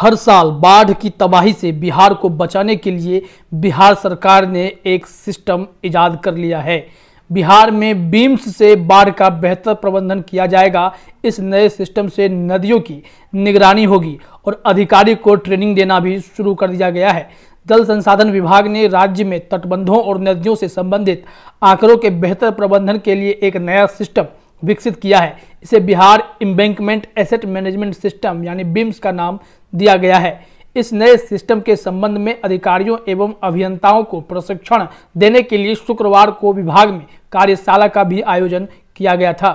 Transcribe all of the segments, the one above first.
हर साल बाढ़ की तबाही से बिहार को बचाने के लिए बिहार सरकार ने एक सिस्टम इजाद कर लिया है बिहार में बीम्स से बाढ़ का बेहतर प्रबंधन किया जाएगा इस नए सिस्टम से नदियों की निगरानी होगी और अधिकारी को ट्रेनिंग देना भी शुरू कर दिया गया है जल संसाधन विभाग ने राज्य में तटबंधों और नदियों से संबंधित आंकड़ों के बेहतर प्रबंधन के लिए एक नया सिस्टम विकसित किया है इसे Bihar embankment asset management system यानी बिम्स का नाम दिया गया है इस नए सिस्टम के संबंध में अधिकारियों एवं अभियंताओं को प्रशिक्षण देने के लिए शुक्रवार को विभाग में कार्यशाला का भी आयोजन किया गया था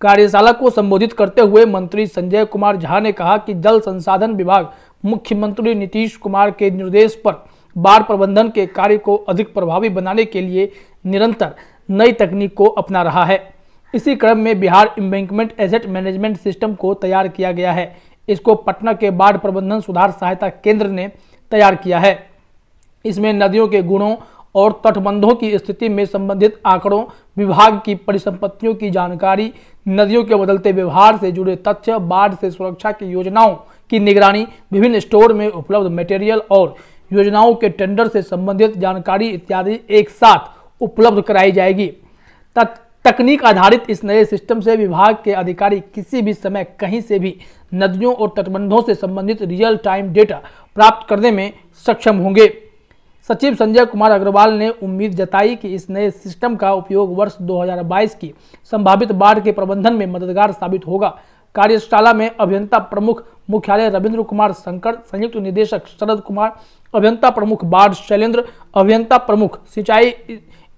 कार्यशाला को संबोधित करते हुए मंत्री संजय कुमार झा ने कहा कि जल संसाधन विभाग मुख्यमंत्री नीतीश कुमार के निर्देश पर बाढ़ प्रबंधन के कार्य को अधिक प्रभावी बनाने के लिए निरंतर नई तकनीक को अपना रहा है इसी क्रम में Bihar embankment asset management system को तैयार किया गया है इसको पटना के बाढ़ प्रबंधन सुधार सहायता केंद्र ने तैयार किया है इसमें नदियों के गुणों और तटबंधों की स्थिति में संबंधित आंकड़ों विभाग की परिसंपत्तियों की जानकारी नदियों के बदलते व्यवहार से जुड़े तथ्य बाढ़ से सुरक्षा की योजनाओं की निगरानी विभिन्न स्टोर में उपलब्ध मटेरियल और योजनाओं के टेंडर से संबंधित जानकारी इत्यादि एक साथ उपलब्ध कराई जाएगी तकनीक आधारित इस नए सिस्टम से विभाग के अधिकारी किसी भी समय कहीं से भी नदियों और तटबंधों से संबंधित रियल टाइम डेटा प्राप्त करने में सक्षम होंगे सचिव संजय कुमार अग्रवाल ने उम्मीद जताई कि इस नए सिस्टम का उपयोग वर्ष 2022 की संभावित बाढ़ के प्रबंधन में मददगार साबित होगा कार्यशाला में अभियंता प्रमुख मुख्यालय रविंद्र कुमार शंकर संयुक्त निदेशक शरद कुमार अभियंता प्रमुख बाढ़ शैलेंद्र अभियंता प्रमुख सिंचाई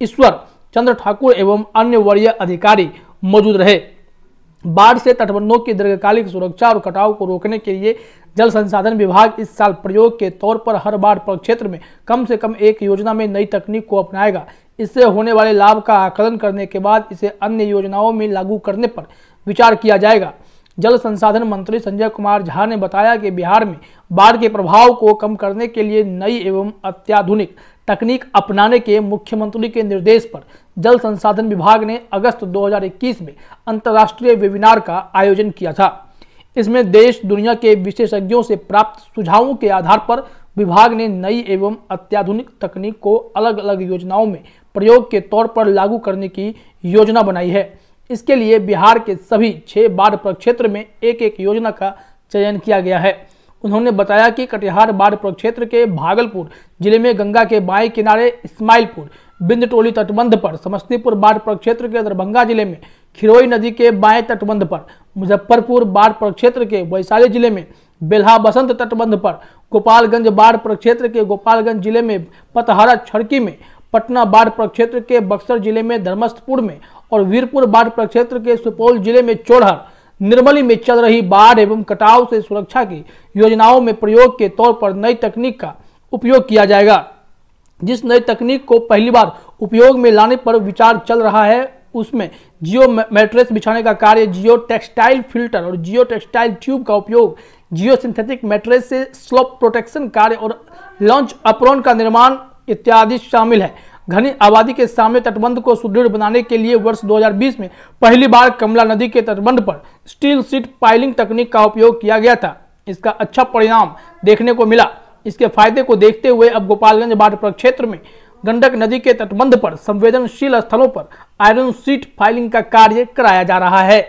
ईश्वर चंद्र ठाकुर एवं अन्य वरीय अधिकारी मौजूद रहे बाढ़ से तटबंधों की दीर्घकालिक सुरक्षा और कटाव को रोकने के लिए जल संसाधन विभाग इस साल प्रयोग के तौर पर हर बाढ़ प्रक्षेत्र में कम से कम एक योजना में नई तकनीक को अपनाएगा इससे होने वाले लाभ का आकलन करने के बाद इसे अन्य योजनाओं में लागू करने पर विचार किया जाएगा जल संसाधन मंत्री संजय कुमार झा ने बताया कि बिहार में बाढ़ के प्रभाव को कम करने के लिए नई एवं अत्याधुनिक तकनीक अपनाने के मुख्यमंत्री के निर्देश पर जल संसाधन विभाग ने अगस्त 2021 में अंतर्राष्ट्रीय वेबिनार का आयोजन किया था इसमें देश दुनिया के विशेषज्ञों से प्राप्त सुझावों के आधार पर विभाग ने नई एवं अत्याधुनिक तकनीक को अलग अलग योजनाओं में प्रयोग के तौर पर लागू करने की योजना बनाई है इसके लिए बिहार के सभी छह बाढ़ प्रक्षेत्र में एक एक योजना का चयन किया गया है उन्होंने बताया कि कटिहार बाढ़ प्रक्षेत्र के भागलपुर जिले में गंगा के बाएं किनारे इस्माइलपुर बिंद टोली तटबंध पर समस्तीपुर बाढ़ प्रक्षेत्र के दरभंगा जिले में खिरोई नदी के बाएं तटबंध पर मुजफ्फरपुर बाढ़ प्रक्षेत्र के वैशाली जिले में बेल्हा बसंत तटबंध पर गोपालगंज बाढ़ प्रक्षेत्र के गोपालगंज जिले में पतहरा छड़की में पटना बाढ़ प्रक्षेत्र के बक्सर जिले में धर्मस्थपुर में और वीरपुर बाढ़ प्रक्षेत्र के सुपौल जिले में चोड़हर निर्मली में चल रही बाढ़ एवं कटाव से सुरक्षा की योजनाओं में प्रयोग के तौर पर नई तकनीक का उपयोग किया जाएगा जिस नई तकनीक को पहली बार उपयोग में लाने पर विचार चल रहा है उसमें जियो मैट्रेस बिछाने का कार्य जियो टेक्सटाइल फिल्टर और जियो टेक्सटाइल ट्यूब का उपयोग जियो सिंथेटिक मैट्रेस से स्लोप प्रोटेक्शन कार्य और लॉन्च अपरोन का निर्माण इत्यादि शामिल है घनी आबादी के सामने तटबंध को सुदृढ़ बनाने के लिए वर्ष 2020 में पहली बार कमला नदी के तटबंध पर स्टील सीट पाइलिंग तकनीक का उपयोग किया गया था इसका अच्छा परिणाम देखने को मिला इसके फायदे को देखते हुए अब गोपालगंज बाढ़ प्रक्षेत्र में गंडक नदी के तटबंध पर संवेदनशील स्थलों पर आयरन सीट फाइलिंग का कार्य कराया जा रहा है